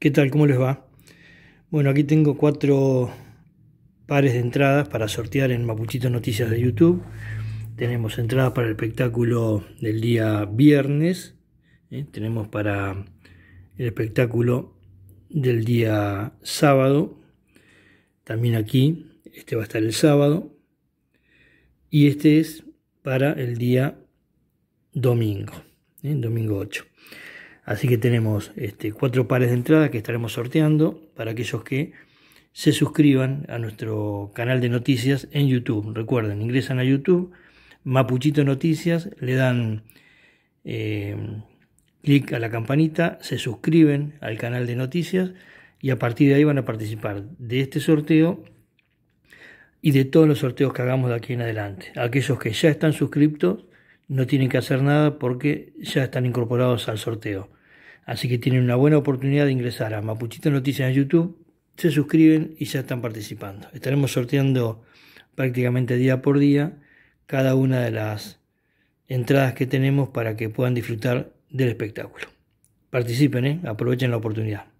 ¿Qué tal? ¿Cómo les va? Bueno, aquí tengo cuatro pares de entradas para sortear en Mapuchito Noticias de YouTube. Tenemos entradas para el espectáculo del día viernes. ¿eh? Tenemos para el espectáculo del día sábado. También aquí. Este va a estar el sábado. Y este es para el día domingo. el ¿eh? Domingo 8. Así que tenemos este, cuatro pares de entradas que estaremos sorteando para aquellos que se suscriban a nuestro canal de noticias en YouTube. Recuerden, ingresan a YouTube, Mapuchito Noticias, le dan eh, clic a la campanita, se suscriben al canal de noticias y a partir de ahí van a participar de este sorteo y de todos los sorteos que hagamos de aquí en adelante. Aquellos que ya están suscriptos no tienen que hacer nada porque ya están incorporados al sorteo. Así que tienen una buena oportunidad de ingresar a Mapuchito Noticias en YouTube, se suscriben y ya están participando. Estaremos sorteando prácticamente día por día cada una de las entradas que tenemos para que puedan disfrutar del espectáculo. Participen, ¿eh? aprovechen la oportunidad.